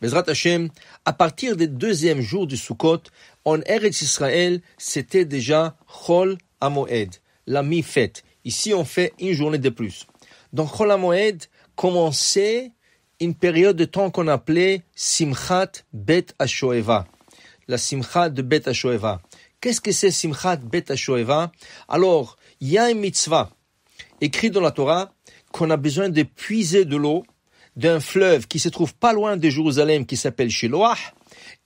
Bezrat Hashem, à partir du deuxième jour du Sukkot, en Eretz Israël, c'était déjà Chol Amoed, la mi-fête. Ici, on fait une journée de plus. Donc, Chol Amoed commençait une période de temps qu'on appelait Simchat Bet Ashoeva. La Simchat de Bet Ashoeva. Qu'est-ce que c'est Simchat Bet Ashoeva Alors, il y a une mitzvah écrit dans la Torah qu'on a besoin de puiser de l'eau d'un fleuve qui se trouve pas loin de Jérusalem qui s'appelle Shiloah,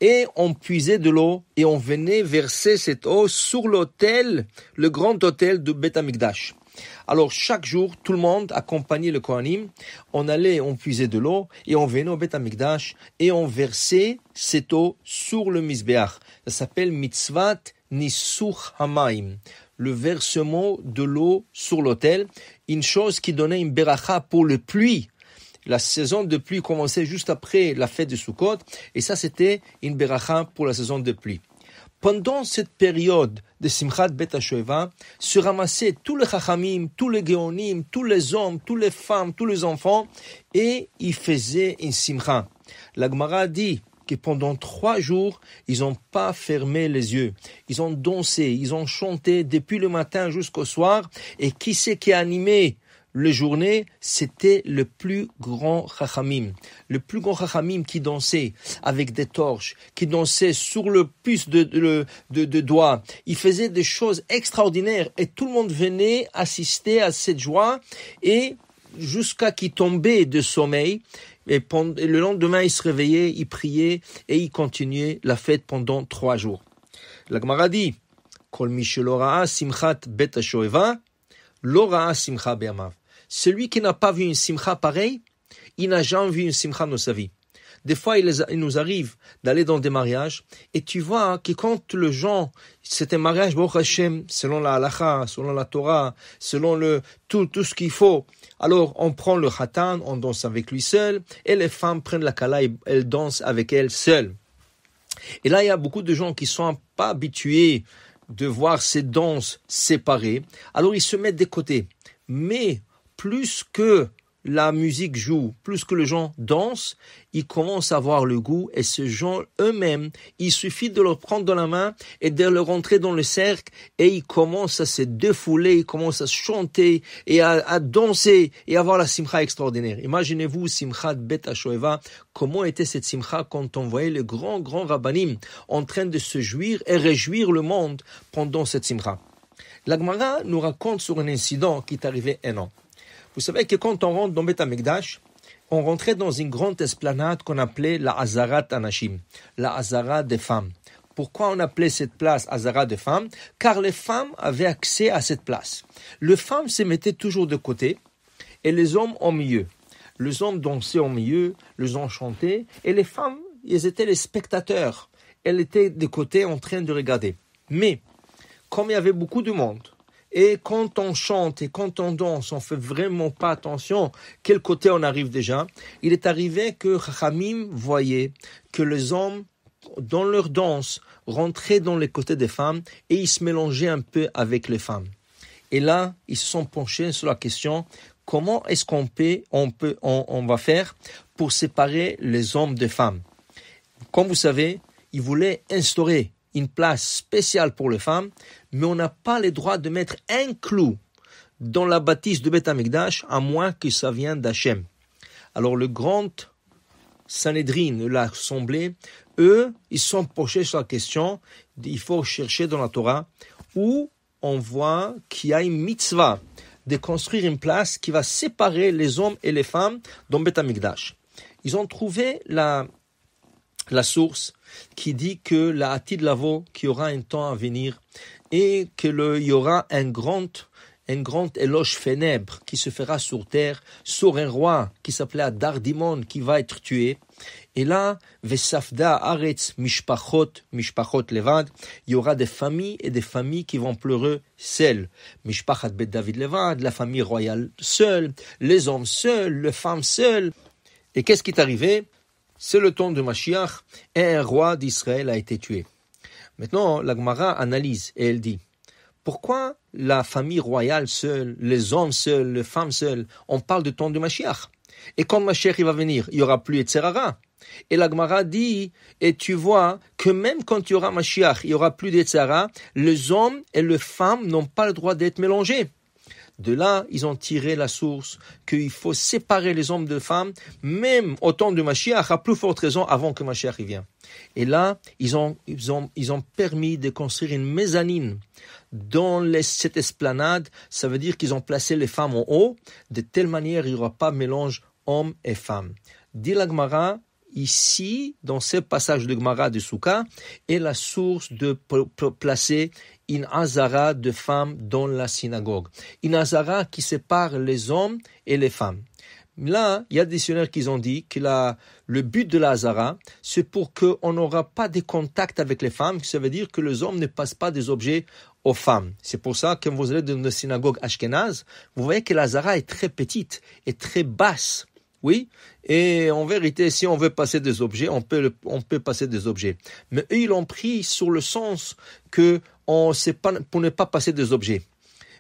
et on puisait de l'eau et on venait verser cette eau sur l'autel, le grand autel de Beth Amikdash. Alors chaque jour, tout le monde accompagnait le Kohanim, on allait, on puisait de l'eau et on venait au Beth Amikdash et on versait cette eau sur le Mizbeach. Ça s'appelle mitzvat Nisuch Hamaim, le versement de l'eau sur l'autel, une chose qui donnait une beracha pour le pluie la saison de pluie commençait juste après la fête de Sukkot, et ça c'était une beracha pour la saison de pluie. Pendant cette période de Simchat Bet se ramassaient tous les Chachamim, tous les geonim, tous les hommes, toutes les femmes, tous les enfants, et ils faisaient une Simcha. La Gemara dit que pendant trois jours, ils n'ont pas fermé les yeux. Ils ont dansé, ils ont chanté depuis le matin jusqu'au soir. Et qui c'est qui a animé le journée, c'était le plus grand Chachamim. Le plus grand Chachamim qui dansait avec des torches, qui dansait sur le puce de, de, doigts. Il faisait des choses extraordinaires et tout le monde venait assister à cette joie et jusqu'à qu'il tombait de sommeil. Et, le lendemain, il se réveillait, il priait et il continuait la fête pendant trois jours. La Gemara dit, Kol Simchat simcha be'amav. Celui qui n'a pas vu une simcha pareille, il n'a jamais vu une simcha dans sa vie. Des fois, il, nous arrive d'aller dans des mariages et tu vois que quand le gens, c'est un mariage, selon la halacha, selon la Torah, selon le, tout, tout ce qu'il faut. Alors, on prend le khatan, on danse avec lui seul et les femmes prennent la kala et elles dansent avec elles seules. Et là, il y a beaucoup de gens qui sont pas habitués de voir ces danses séparées. Alors, ils se mettent des côtés. Mais, plus que la musique joue, plus que les gens dansent, ils commencent à avoir le goût et ces gens eux-mêmes, il suffit de leur prendre dans la main et de leur rentrer dans le cercle et ils commencent à se défouler, ils commencent à chanter et à, danser et à avoir la simcha extraordinaire. Imaginez-vous simcha de Bet Shoeva, comment était cette simcha quand on voyait le grand, grand rabbanim en train de se jouir et réjouir le monde pendant cette simcha. L'Agmara nous raconte sur un incident qui est arrivé un an. Vous savez que quand on rentre dans beth amekdash on rentrait dans une grande esplanade qu'on appelait la Hazarat Anashim, la Hazara des femmes. Pourquoi on appelait cette place Hazara des femmes Car les femmes avaient accès à cette place. Les femmes se mettaient toujours de côté et les hommes au milieu. Les hommes dansaient au milieu, les hommes chantaient et les femmes, elles étaient les spectateurs. Elles étaient de côté en train de regarder. Mais, comme il y avait beaucoup de monde, et quand on chante et quand on danse, on fait vraiment pas attention quel côté on arrive déjà. Il est arrivé que Khamim voyait que les hommes dans leur danse, rentraient dans les côtés des femmes et ils se mélangeaient un peu avec les femmes. Et là, ils se sont penchés sur la question comment est-ce qu'on on peut, va faire pour séparer les hommes des femmes. Comme vous savez, ils voulaient instaurer une place spéciale pour les femmes, mais on n'a pas le droit de mettre un clou dans la bâtisse de Beth Amikdash, à moins que ça vienne d'Hachem. Alors le grand Sanhedrin, l'assemblée, eux, ils sont pochés sur la question, il faut chercher dans la Torah, où on voit qu'il y a une mitzvah de construire une place qui va séparer les hommes et les femmes dans Beth Ils ont trouvé la la source qui dit que la Hatid Lavo, qu'il y aura un temps à venir et qu'il y aura un grand, un grand éloge funèbre qui se fera sur terre sur un roi qui s'appelait Dardimon qui va être tué. Et là, Vesafda, il y aura des familles et des familles qui vont pleurer seules. Mishpachat David la famille royale seule, les hommes seuls, les femmes seules. Et qu'est-ce qui est arrivé c'est le temps de Mashiach, et un roi d'Israël a été tué. Maintenant, l'Agmara analyse et elle dit, pourquoi la famille royale seule, les hommes seuls, les femmes seules, on parle de temps de Mashiach Et quand Mashiach il va venir, il n'y aura plus Etzerara. Et l'Agmara dit, et tu vois que même quand il y aura Mashiach, il n'y aura plus d'Etzara, les hommes et les femmes n'ont pas le droit d'être mélangés. De là, ils ont tiré la source qu'il faut séparer les hommes de femmes, même au temps de Mashiach, à plus forte raison avant que Mashiach y vienne. Et là, ils ont, permis de construire une mezzanine dans cette esplanade. Ça veut dire qu'ils ont placé les femmes en haut. De telle manière, il n'y aura pas mélange homme et femmes. Dit ici, dans ce passage de Gemara de Souka, est la source de placer une azara de femmes dans la synagogue. Une azara qui sépare les hommes et les femmes. Là, il y a des dictionnaires qui ont dit que le but de la c'est pour qu'on n'aura pas de contact avec les femmes, ça veut dire que les hommes ne passent pas des objets aux femmes. C'est pour ça que quand vous allez dans une synagogue Ashkenaz, vous voyez que la est très petite et très basse oui. Et en vérité, si on veut passer des objets, on peut, on peut passer des objets. Mais eux, ils ont pris sur le sens que on pas, pour ne pas passer des objets.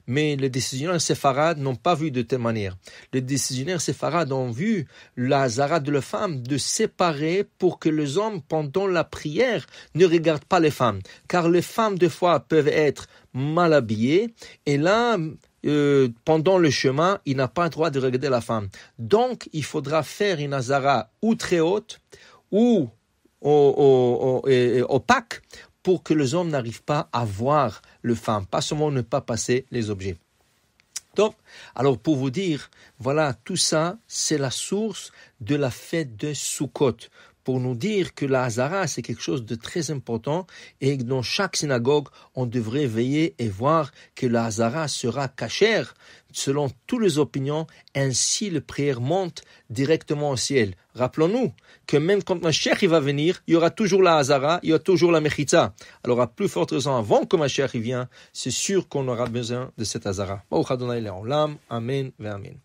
Mais les décisionnaires séfarades n'ont pas vu de telle manière. Les décisionnaires séfarades ont vu la zara de la femme de séparer pour que les hommes, pendant la prière, ne regardent pas les femmes. Car les femmes, des fois, peuvent être mal habillées. Et là, euh, pendant le chemin, il n'a pas le droit de regarder la femme. Donc, il faudra faire une azara ou très haute ou opaque pour que les hommes n'arrivent pas à voir le femme, pas seulement ne pas passer les objets. Donc, alors pour vous dire, voilà, tout ça, c'est la source de la fête de Sukkot pour nous dire que la Hazara, c'est quelque chose de très important et que dans chaque synagogue, on devrait veiller et voir que la Hazara sera cachère selon toutes les opinions. Ainsi, le prière monte directement au ciel. Rappelons-nous que même quand un y va venir, il y aura toujours la Hazara, il y aura toujours la Mechitza. Alors, à plus forte raison, avant que chère y vienne, c'est sûr qu'on aura besoin de cette Hazara. Amen, amen.